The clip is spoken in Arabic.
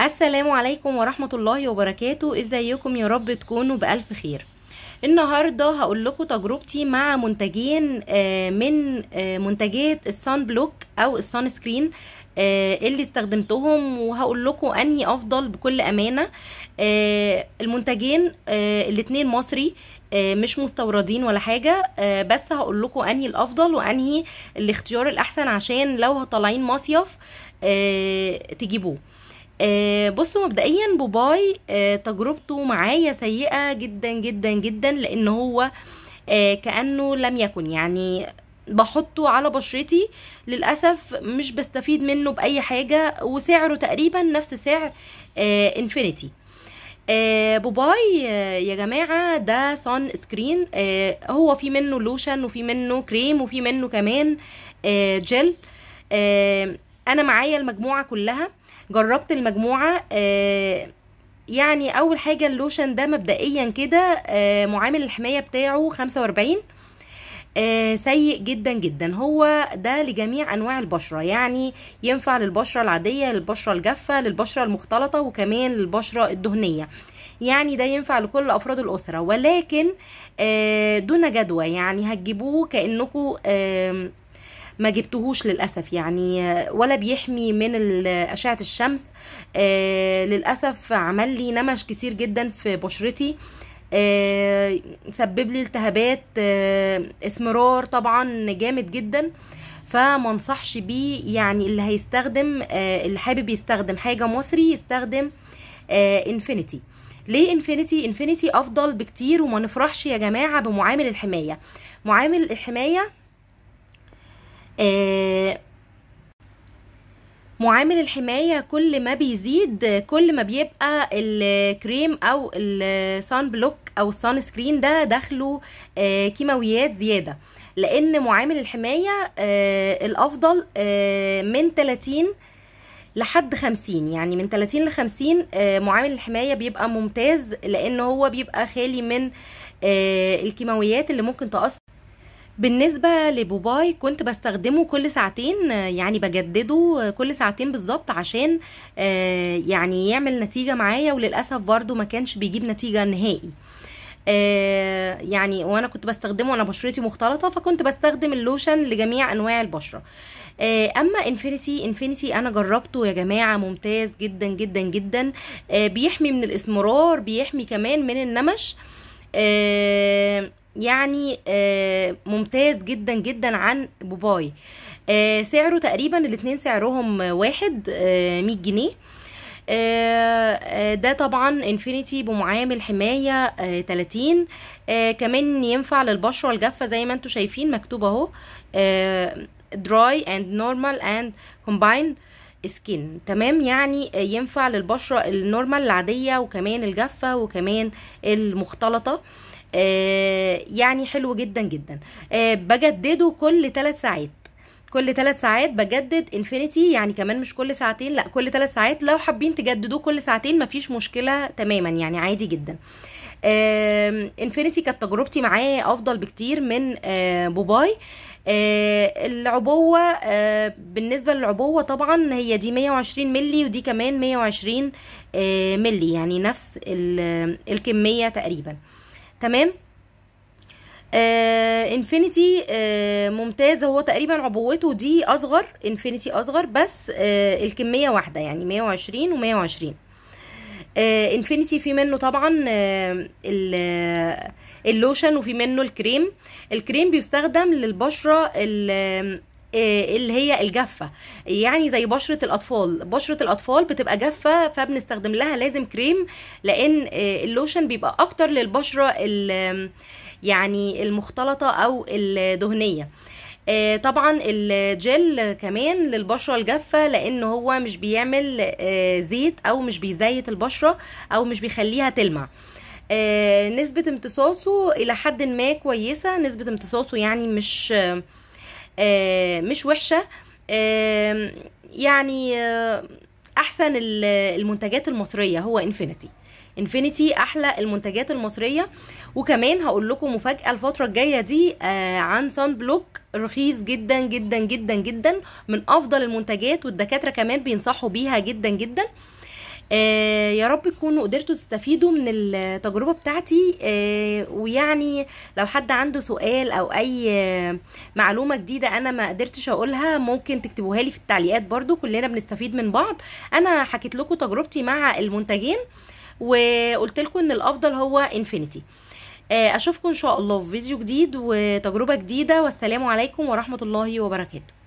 السلام عليكم ورحمة الله وبركاته ازيكم يا رب تكونوا بألف خير النهاردة هقول لكم تجربتي مع منتجين آه، من آه، منتجات السان بلوك او السان سكرين آه، اللي استخدمتهم وهقول لكم انهي افضل بكل امانة المنتجين الاتنين مصري مش مستوردين ولا حاجة بس هقول لكم انهي الافضل وانهي الاختيار الاحسن عشان لو طالعين مصيف تجيبوه آه، بصوا مبدئيا بوباي آه، تجربته معايا سيئه جدا جدا جدا لان هو آه، كانه لم يكن يعني بحطه على بشرتي للاسف مش بستفيد منه باي حاجه وسعره تقريبا نفس سعر انفينيتي بوباي يا جماعه ده صن سكرين هو في منه لوشن وفي منه كريم وفي منه كمان جل انا معايا المجموعه كلها جربت المجموعه آه، يعني اول حاجه اللوشن ده مبدئيا كده آه، معامل الحمايه بتاعه 45 آه سيء جدا جدا هو ده لجميع انواع البشره يعني ينفع للبشره العاديه للبشره الجافه للبشره المختلطه وكمان للبشره الدهنيه يعني ده ينفع لكل افراد الاسره ولكن آه دون جدوى يعني هتجيبوه كانكم آه ما جبتهوش للاسف يعني ولا بيحمي من اشعه الشمس آه، للاسف عمل لي نمش كتير جدا في بشرتي آه، سبب لي التهابات آه، اسمرار طبعا جامد جدا فما انصحش بيه يعني اللي هيستخدم اللي حابب يستخدم حاجه مصري يستخدم انفينيتي ليه انفينيتي انفينيتي افضل بكتير وما نفرحش يا جماعه بمعامل الحمايه معامل الحمايه آه، معامل الحماية كل ما بيزيد كل ما بيبقى الكريم او الصن بلوك او الصن سكرين ده داخله آه، كيماويات زيادة لان معامل الحماية آه، الافضل من 30 لحد 50 يعني من 30 ل 50 معامل الحمايه بيبقى ممتاز لان هو بيبقى خالي من الكيماويات اللي ممكن تاثر بالنسبة لبوباي كنت بستخدمه كل ساعتين يعني بجدده كل ساعتين بالظبط عشان آه، يعني يعمل نتيجة معايا وللأسف برضو ما كانش بيجيب نتيجة نهائي آه، يعني وانا كنت بستخدمه وانا بشرتي مختلطه فكنت بستخدم اللوشن لجميع انواع البشره آه، اما انفينيتي انفينيتي انا جربته يا جماعه ممتاز جدا جدا جدا بيحمي من الاسمرار بيحمي كمان من النمش آه يعني آه، ممتاز جدا جدا عن بوباي آه، سعره تقريبا الاتنين سعرهم واحد 100 آه، جنيه ده طبعا انفينيتي بمعامل حماية 30 كمان ينفع للبشرة الجافة زي ما انتم شايفين مكتوب اهو dry and normal and combined سكين تمام يعني ينفع للبشرة النورمال العادية وكمان الجافة وكمان المختلطة آه آه، يعني حلو جدا جدا آه، بجدده كل ثلاث ساعات كل ثلاث ساعات بجدد انفينيتي يعني كمان مش كل ساعتين لا كل ثلاث ساعات لو حابين تجددوه كل ساعتين مفيش مشكله تماما يعني عادي جدا انفينيتي كانت تجربتي معاه افضل بكتير من آه، بوباي العبوه بالنسبه للعبوه طبعا هي دي 120 ملي ودي كمان 120 ملي يعني نفس الكميه تقريبا تمام آه انفينيتي آه ممتاز هو تقريبا عبوته دي اصغر انفينيتي اصغر بس آه الكميه واحده يعني 120 و120 آه انفينيتي في منه طبعا آه اللوشن آه، وفي منه الكريم الكريم بيستخدم للبشره آه، اللي هي الجافه يعني زي بشره الاطفال بشره الاطفال بتبقى جافه فبنستخدم لها لازم كريم لان آه، اللوشن بيبقى اكتر للبشره يعني المختلطه او الدهنيه آه، طبعا الجل كمان للبشره الجافه لان هو مش بيعمل زيت او مش بيزيت البشره او مش بيخليها تلمع نسبه امتصاصه الى حد ما كويسه نسبه امتصاصه يعني مش آه، مش وحشه يعني آه، احسن المنتجات المصريه هو انفينيتي انفينيتي احلى المنتجات المصريه وكمان هقول لكم مفاجاه الفتره الجايه دي آه، عن سان بلوك رخيص جدا جدا جدا جدا من افضل المنتجات والدكاتره كمان بينصحوا بيها جدا جدا آه، يا رب تكونوا قدرتوا تستفيدوا من التجربه بتاعتي آه، ويعني لو حد عنده سؤال او اي آه، معلومه جديده انا ما قدرتش اقولها ممكن تكتبوها لي في التعليقات برضو كلنا بنستفيد من بعض انا حكيت لكم تجربتي مع المنتجين وقلت لكم ان الافضل هو انفينيتي اشوفكم ان شاء الله في فيديو جديد وتجربه جديده والسلام عليكم ورحمه الله وبركاته